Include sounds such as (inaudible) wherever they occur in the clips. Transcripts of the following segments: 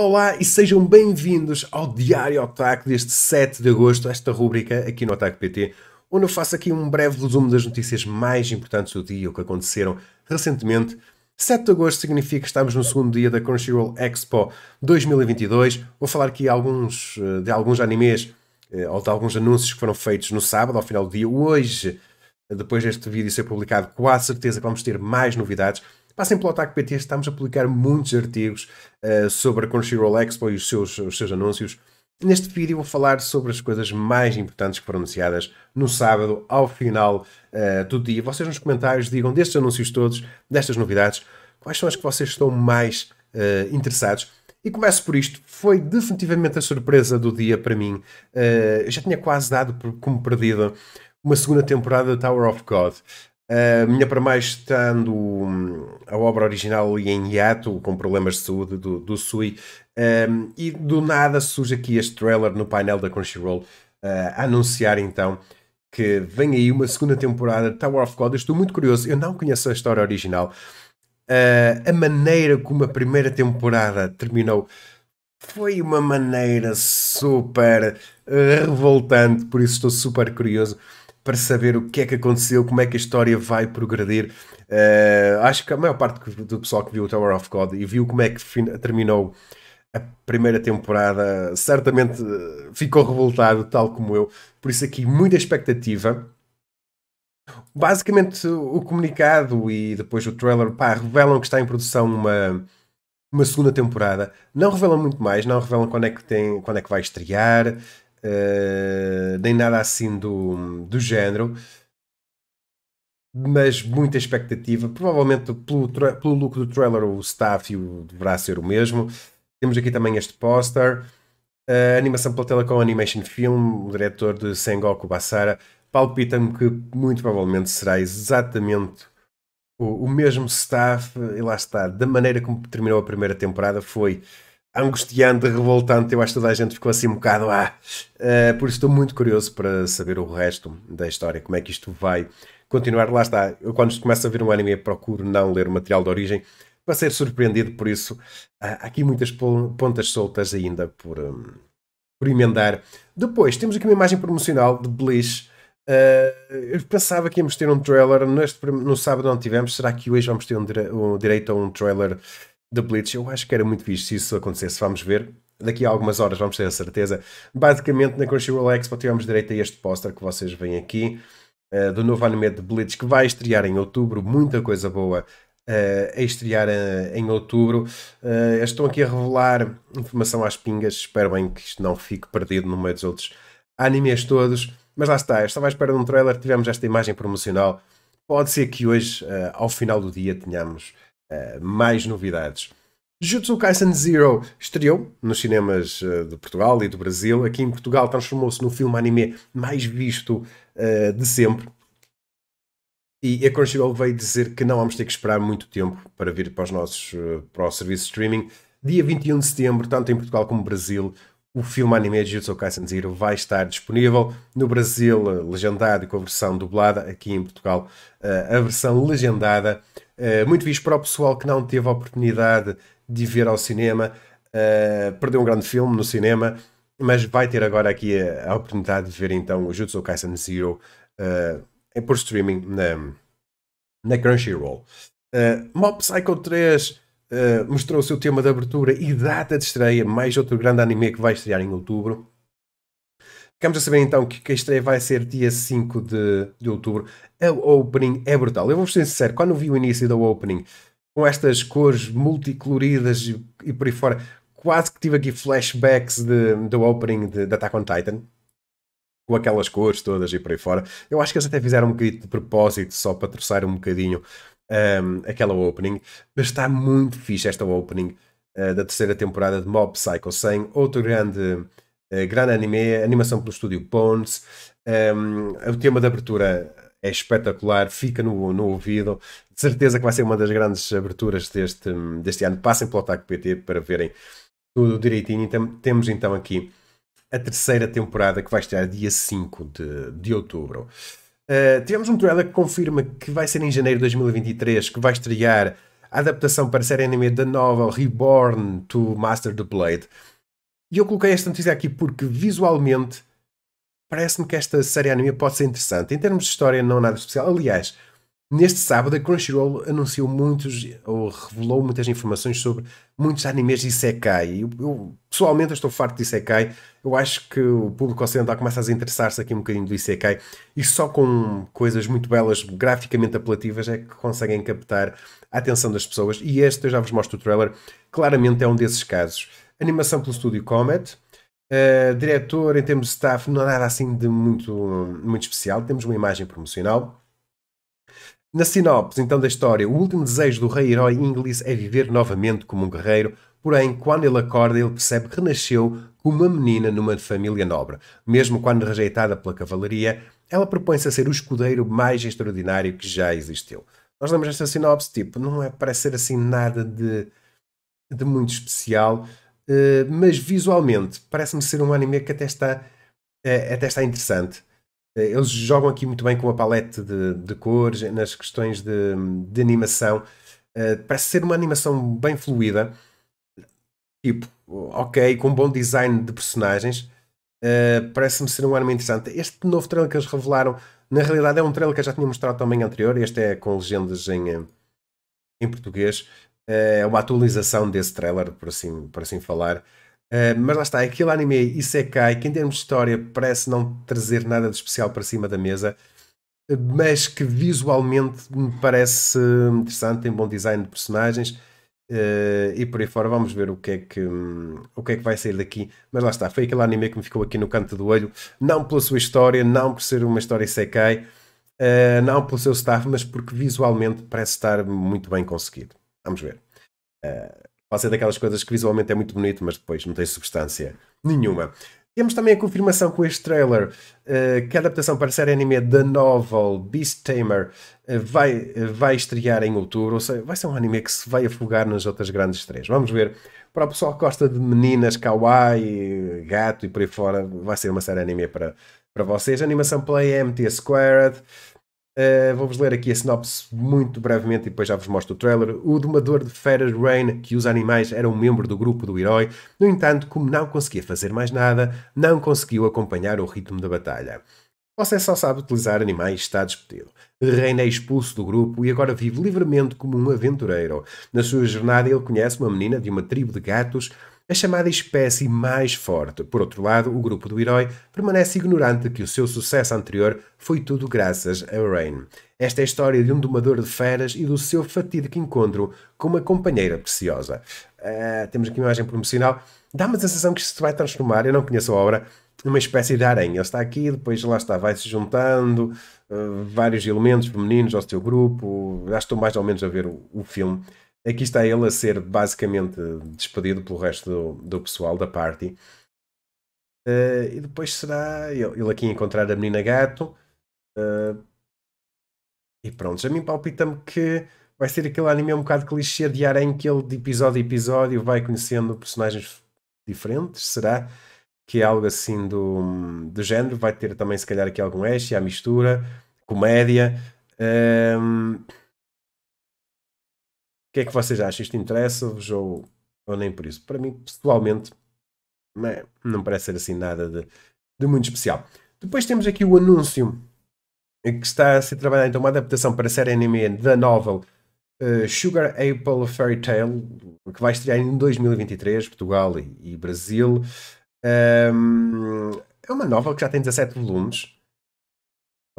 Olá e sejam bem-vindos ao Diário Otaku deste 7 de agosto, esta rubrica aqui no Otaku PT, onde eu faço aqui um breve resumo das notícias mais importantes do dia, o que aconteceram recentemente. 7 de agosto significa que estamos no segundo dia da Crunchyroll Expo 2022. Vou falar aqui alguns, eh, de alguns animes eh, ou de alguns anúncios que foram feitos no sábado, ao final do dia. Hoje, depois deste vídeo ser publicado, com a certeza que vamos ter mais novidades. Passem pelo Otaku PT, estamos a publicar muitos artigos uh, sobre a Crunchyroll Expo e os seus, os seus anúncios. Neste vídeo vou falar sobre as coisas mais importantes que foram anunciadas no sábado, ao final uh, do dia. Vocês nos comentários digam destes anúncios todos, destas novidades, quais são as que vocês estão mais uh, interessados. E começo por isto, foi definitivamente a surpresa do dia para mim. Uh, já tinha quase dado como perdida uma segunda temporada de Tower of God. Ah, minha para mais estando hum, a obra original em hiato, com problemas de saúde do, do Sui, um, e do nada surge aqui este trailer no painel da Crunchyroll uh, a anunciar então que vem aí uma segunda temporada de Tower of God. estou muito curioso, eu não conheço a história original. Uh, a maneira como a primeira temporada terminou foi uma maneira super revoltante, por isso estou super curioso para saber o que é que aconteceu, como é que a história vai progredir. Uh, acho que a maior parte do pessoal que viu o Tower of God e viu como é que terminou a primeira temporada, certamente eh, ficou revoltado, tal como eu. Por isso, aqui, muita expectativa. Basicamente, o comunicado e depois o trailer pá, revelam que está em produção uma, uma segunda temporada. Não revelam muito mais, não revelam quando é que, tem, quando é que vai estrear, uh, nem nada assim do, do género, mas muita expectativa. Provavelmente pelo, pelo look do trailer, o staff o, deverá ser o mesmo. Temos aqui também este póster. Uh, animação pela Telecom Animation Film, o diretor de Sengoku Basara, palpita-me que muito provavelmente será exatamente o, o mesmo staff, e lá está, da maneira como terminou a primeira temporada, foi angustiante, revoltante. Eu acho que toda a gente ficou assim um bocado. Ah, uh, por isso estou muito curioso para saber o resto da história, como é que isto vai continuar. Lá está. Eu, quando começo a ver um anime, procuro não ler o material de origem para ser surpreendido. Por isso, ah, há aqui muitas pontas soltas ainda por, um, por emendar. Depois, temos aqui uma imagem promocional de Bleach. Uh, eu pensava que íamos ter um trailer, neste, no sábado não tivemos. Será que hoje vamos ter um, um direito a um trailer The Blitz, eu acho que era muito fixe se isso acontecesse. Vamos ver. Daqui a algumas horas vamos ter a certeza. Basicamente, na Crunchyroll Expo tivemos direito a este póster que vocês veem aqui, uh, do novo anime de Blitz, que vai estrear em outubro. Muita coisa boa uh, a estrear uh, em outubro. Uh, estão aqui a revelar informação às pingas. Espero bem que isto não fique perdido no meio dos outros animes todos. Mas lá está, eu estava à espera de um trailer, tivemos esta imagem promocional. Pode ser que hoje, uh, ao final do dia, tenhamos eh, mais novidades. Jutsu Kaisen Zero estreou nos cinemas eh, de Portugal e do Brasil. Aqui em Portugal transformou-se no filme anime mais visto uh, de sempre. E a Crunchyroll veio dizer que não vamos ter que esperar muito tempo para vir para, os nossos, para o serviço de streaming. Dia 21 de setembro, tanto em Portugal como no Brasil, o filme anime Jutsu Kaisen Zero vai estar disponível no Brasil legendado com a versão dublada, aqui em Portugal a versão legendada eh, muito visto para o pessoal que não teve a oportunidade de ver ao cinema. Eh, perdeu um grande filme no cinema, mas vai ter agora aqui a, a oportunidade de ver então o Jutsu Kaisen Zero eh, é por streaming na, na Crunchyroll. Uh, Mob Psycho 3 uh, mostrou o seu tema de abertura e data de estreia, mais outro grande anime que vai estrear em outubro. Ficamos a saber então que, que a estreia vai ser dia 5 de, de outubro. A opening é brutal. Eu vou ser sincero, quando vi o início da opening, com estas cores multicoloridas e, e por aí fora, quase que tive aqui flashbacks de, do opening de, de Attack on Titan com aquelas cores todas e por aí fora. Eu acho que eles até fizeram um bocadinho de propósito só para troçar um bocadinho um, aquela opening, mas está muito fixe esta opening uh, da terceira temporada de Mob Psycho 100, outro grande eh, grande anime, animação pelo estúdio Bones. Um, ehm, o tema de abertura é espetacular, fica no, no ouvido. De certeza que vai ser uma das grandes aberturas deste, deste ano. Passem pelo Otaku PT para verem tudo direitinho. Então, temos então aqui a terceira temporada que vai estar dia 5 de, de outubro. Uh, tivemos um trailer que confirma que vai ser em janeiro de 2023 que vai estrear a adaptação para a série anime da novel Reborn to Master the Blade. E eu coloquei esta notícia aqui porque visualmente parece-me que esta série anime pode ser interessante. Em termos de história, não nada especial. Aliás, neste sábado a Crunchyroll anunciou muitos, ou revelou muitas informações sobre muitos animes de Isekai. Eu, eu pessoalmente eu estou farto de Isekai. Eu acho que o público ocidental começa a interessar-se aqui um bocadinho do Isekai. E só com coisas muito belas, graficamente apelativas, é que conseguem captar a atenção das pessoas. E este, eu já vos mostro o trailer, claramente é um desses casos. Animação pelo estúdio Comet. Uh, diretor, em termos de staff, não há é nada assim de muito, muito especial. Temos uma imagem promocional. Na sinopse, então, da história, o último desejo do rei-herói inglês é viver novamente como um guerreiro, porém, quando ele acorda, ele percebe que renasceu como uma menina numa família nobre. Mesmo quando rejeitada pela cavalaria, ela propõe-se a ser o escudeiro mais extraordinário que já existiu. Nós lemos esta sinopse, tipo, não é, parece ser assim nada de, de muito especial. Eh, mas visualmente parece-me ser um anime que até está, uh, até está interessante. Uh, eles jogam aqui muito bem com a paleta de, de cores, nas questões de, de animação. parece ser uma animação bem fluida, tipo, ok, com um bom design de personagens. parece-me ser um anime interessante. Este novo trailer que eles revelaram, na realidade, é um trailer que eu já tinha mostrado também anterior. Este é com legendas em, em português, é uma atualização desse trailer, por assim, por assim falar. Uh, mas lá está, aquele anime Isekai, que em termos de história parece não trazer nada de especial para cima da mesa, mas que visualmente me parece interessante, tem bom design de personagens uh, e por aí fora. Vamos ver o que, é que, um, o que é que vai sair daqui. Mas lá está, foi aquele anime que me ficou aqui no canto do olho, não pela sua história, não por ser uma história Isekai, uh, não pelo seu staff, mas porque visualmente parece estar muito bem conseguido. Vamos ver. Uh, pode ser daquelas coisas que visualmente é muito bonito, mas depois não tem substância nenhuma. Temos também a confirmação com este trailer uh, que a adaptação para a série anime The Novel Beast Tamer uh, vai, uh, vai estrear em outubro, ou seja, vai ser um anime que se vai afogar nas outras grandes estreias. Vamos ver. Para o pessoal que gosta de meninas, kawaii, gato e por aí fora, vai ser uma série anime para, para vocês. Animação Play MT Squared. Uh, Vou-vos ler aqui a sinopse muito brevemente e depois já vos mostro o trailer. O domador de feras Rain, que usa animais, era um membro do grupo do herói. No entanto, como não conseguia fazer mais nada, não conseguiu acompanhar o ritmo da batalha. Você só sabe utilizar animais e está despedido. Rain é expulso do grupo e agora vive livremente como um aventureiro. Na sua jornada, ele conhece uma menina de uma tribo de gatos a chamada espécie mais forte. Por outro lado, o grupo do herói permanece ignorante de que o seu sucesso anterior foi tudo graças a Rain. Esta é a história de um domador de feras e do seu fatídico encontro com uma companheira preciosa. Uh, temos aqui uma imagem promocional. Dá-me a sensação que isto se vai transformar, eu não conheço a obra, numa espécie de aranha. Ele está aqui, depois lá está, vai-se juntando uh, vários elementos femininos ao seu grupo. Já estou mais ou menos a ver o, o filme. Aqui está ele a ser basicamente despedido pelo resto do, do pessoal da party. Uh, e depois será ele, ele aqui encontrar a menina gato. Uh, e pronto, já me palpita-me que vai ser aquele anime um bocado clichê de ar em que ele de episódio a episódio vai conhecendo personagens diferentes. Será que é algo assim do, do género? Vai ter também se calhar aqui algum Ash, a mistura, comédia. Uh, o que é que vocês acham? Isto interessa-vos ou, ou nem por isso? Para mim, pessoalmente, é, não parece ser assim nada de, de muito especial. Depois temos aqui o anúncio que está a ser trabalhada então uma adaptação para a série anime da novel uh, Sugar Apple Fairy Tale, que vai estrear em 2023, Portugal e, e Brasil. Um, é uma novel que já tem 17 volumes,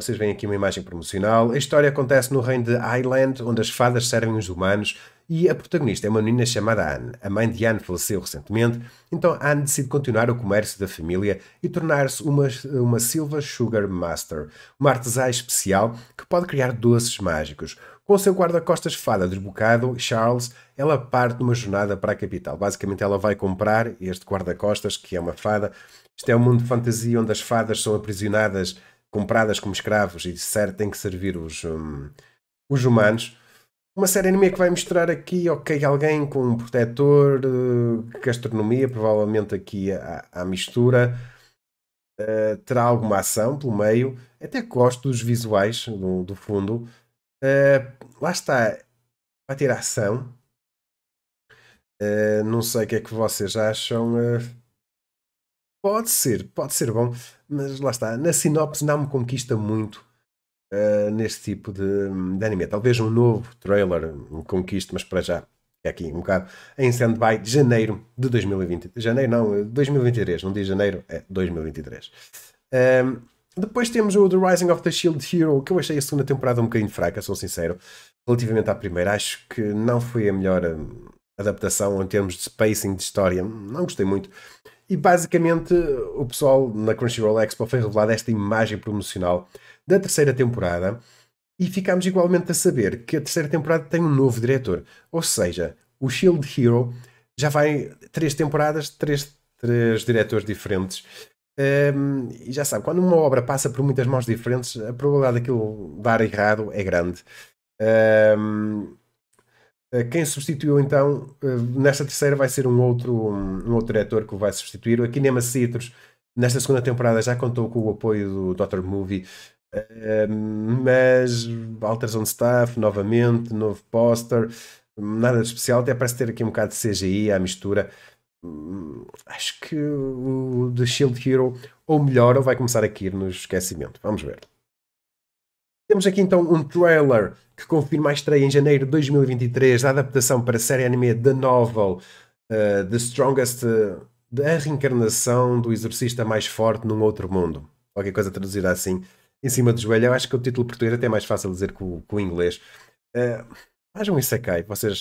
vocês veem aqui uma imagem promocional. A história acontece no reino de Island, onde as fadas servem os humanos, e a protagonista é uma menina chamada Anne. A mãe de Anne faleceu recentemente, então Anne decide continuar o comércio da família e tornar-se uma, uma Silva Sugar Master, uma artesã especial que pode criar doces mágicos. Com o seu guarda-costas fada desbocado, Charles, ela parte numa jornada para a capital. Basicamente, ela vai comprar este guarda-costas, que é uma fada. Isto é um mundo de fantasia onde as fadas são aprisionadas compradas como escravos e têm que servir os, um, os humanos. Uma série anime que vai mostrar aqui, ok, alguém com um protetor, uh, gastronomia, provavelmente aqui à, à mistura, uh, terá alguma ação pelo meio. Até gosto dos visuais do, do fundo. Uh, lá está, vai ter ação. não sei o que é que vocês acham. Pode ser, pode ser bom mas lá está, na sinopse não me conquista muito uh, neste tipo de, de anime. Talvez um novo trailer me conquiste, mas para já é aqui um bocado em stand-by de janeiro de 2020. Janeiro não, 2023, eh, não diz janeiro, é 2023. Um, ehm, depois temos o The Rising of the Shield Hero, que eu achei a segunda temporada um bocadinho fraca, sou sincero. Relativamente à primeira, acho que não foi a melhor hum, adaptação em termos de spacing, de história. Não gostei muito. E basicamente o pessoal na Crunchyroll Expo foi revelada esta imagem promocional da terceira temporada e ficámos igualmente a saber que a terceira temporada tem um novo diretor. Ou seja, o Shield Hero já vai três temporadas, três, três diretores diferentes. Um, e já sabe, quando uma obra passa por muitas mãos diferentes, a probabilidade daquilo dar errado é grande. Um, eh, quem substituiu então, eh, nesta terceira vai ser um outro, um, outro diretor que o vai substituir. O Akinema Citrus nesta segunda temporada, já contou com o apoio do Dr. Movie, eh, mas alters on staff, novamente, novo póster, nada de especial, até parece ter aqui um bocado de CGI à mistura. Hum, acho que o The Shield Hero, ou melhor, ou vai começar a cair no esquecimento. Vamos ver. Temos aqui então um trailer que confirma a estreia em janeiro de 2023 da adaptação para a série anime The Novel uh, The Strongest uh, eh, da reencarnação do exorcista mais forte num outro mundo. Qualquer coisa traduzida assim, em cima do joelho. Eu acho que o título português é até mais fácil de dizer que o, que o inglês. Uh, um Isekai, vocês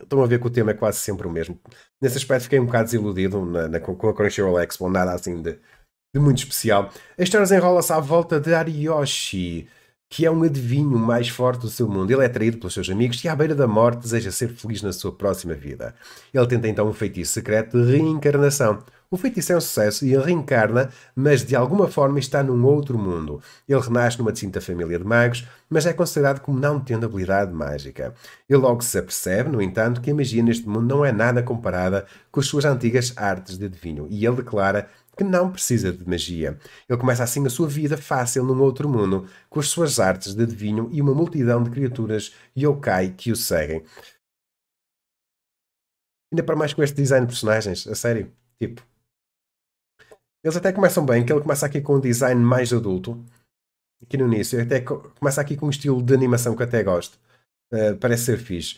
estão a ver que o tema é quase sempre o mesmo. Nesse aspecto fiquei um bocado desiludido na, na, com a Crunchyroll Expo, nada assim de, de muito especial. A história desenrola-se à volta de Ariyoshi, que é um adivinho mais forte do seu mundo. Ele é traído pelos seus amigos e, à beira da morte, deseja ser feliz na sua próxima vida. Ele tenta então um feitiço secreto de reencarnação. O feitiço é um sucesso e ele reencarna, mas de alguma forma está num outro mundo. Ele renasce numa distinta família de magos, mas é considerado como não tendo habilidade mágica. Ele logo se apercebe, no entanto, que a magia neste mundo não é nada comparada com as suas antigas artes de adivinho, e ele declara que não precisa de magia. Ele começa assim a sua vida fácil num outro mundo, com as suas artes de adivinho e uma multidão de criaturas yokai que o seguem. Ainda para mais com este design de personagens, a sério. Tipo. Eles até começam bem, que ele começa aqui com um design mais adulto. Aqui no início, ele até começa aqui com um estilo de animação que eu até gosto. Uh, parece ser fixe.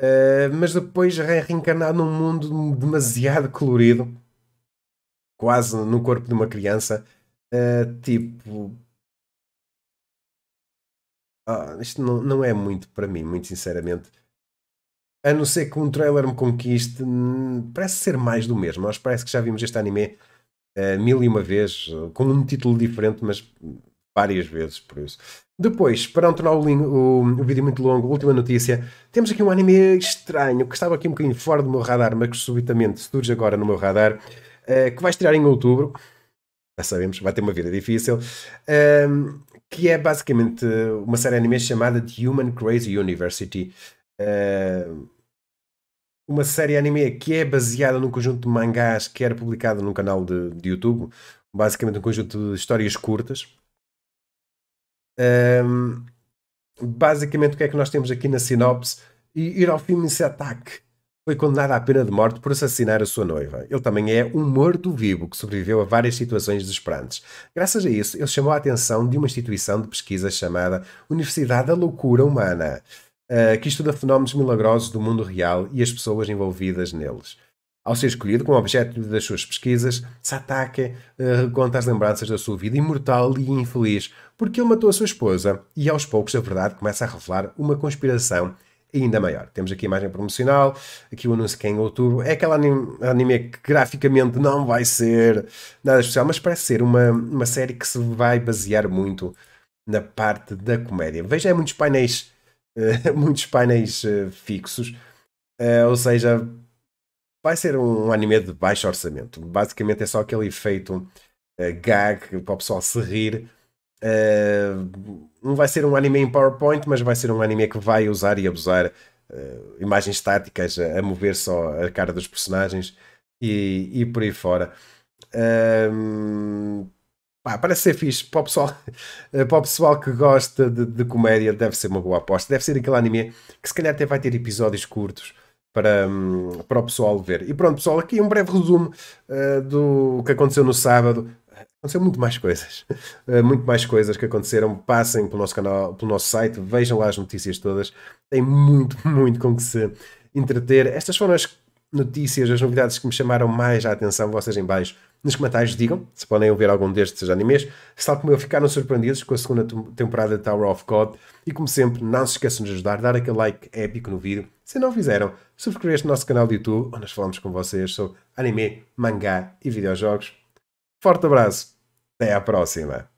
Uh, mas depois é reencarnado num mundo demasiado colorido quase no corpo de uma criança. Uh, tipo. Ah, isto não, não é muito para mim, muito sinceramente. A não ser que um trailer me conquiste, hum, parece ser mais do mesmo. Nós parece que já vimos este anime uh, mil e uma vez, com um título diferente, mas várias vezes por isso. Depois, para não tornar o, o, o, vídeo muito longo, última notícia. Temos aqui um anime estranho que estava aqui um bocadinho fora do meu radar, mas que subitamente surge agora no meu radar. Eh, que vai estrear em outubro. Já sabemos, vai ter uma vida difícil. Um, ehm, que é basicamente uma série anime chamada The Human Crazy University. Uh, uma série anime que é baseada num conjunto de mangás que era publicado num canal de, de YouTube. Basicamente um conjunto de histórias curtas. Um, ehm, basicamente o que é que nós temos aqui na sinopse? E ir ao filme se ataque foi condenado à pena de morte por assassinar a sua noiva. Ele também é um morto-vivo que sobreviveu a várias situações desesperantes. Graças a isso, ele chamou a atenção de uma instituição de pesquisa chamada Universidade da Loucura Humana, eh, que estuda fenómenos milagrosos do mundo real e as pessoas envolvidas neles. Ao ser escolhido como objeto das suas pesquisas, Satake eh, reconta as lembranças da sua vida imortal e infeliz, porque ele matou a sua esposa, e aos poucos a verdade começa a revelar uma conspiração ainda maior. Temos aqui a imagem promocional, aqui o anúncio que é em outubro. É aquela anime, anime que graficamente não vai ser nada especial, mas parece ser uma, uma série que se vai basear muito na parte da comédia. Veja, é muitos painéis, uh, (laughs) muitos painéis uh, fixos, uh, ou seja, vai ser um, um anime de baixo orçamento. Basicamente é só aquele efeito gag para o pessoal se rir eh, não vai ser um anime em PowerPoint, mas vai ser um anime que vai usar e abusar uh, imagens estáticas, a, a, mover só a cara dos personagens e, e por aí fora. Um, ehm, pá, parece ser fixe para o pessoal, (laughs) eh, para o pessoal que gosta de, de, comédia, deve ser uma boa aposta. Deve ser aquele anime que se calhar até vai ter episódios curtos para, hum, para o pessoal ver. E pronto, pessoal, aqui um breve resumo uh, do que aconteceu no sábado aconteceu muito mais coisas. (laughs) Eh, muito mais coisas que aconteceram. Passem pelo nosso canal, pelo nosso site, vejam lá as notícias todas. Tem muito, (laughs) muito com que se entreter. Estas foram as notícias, as novidades que me chamaram mais a atenção. Vocês em baixo, nos comentários, digam se podem ouvir algum destes animes. Se tal como eu, ficaram surpreendidos com a segunda temporada de Tower of God. E como sempre, não se esqueçam de ajudar, dar aquele like épico no vídeo. Se não fizeram, subscrever este nosso canal de YouTube, onde nós falamos com vocês sobre anime, mangá e videojogos. Forte abraço, até à próxima.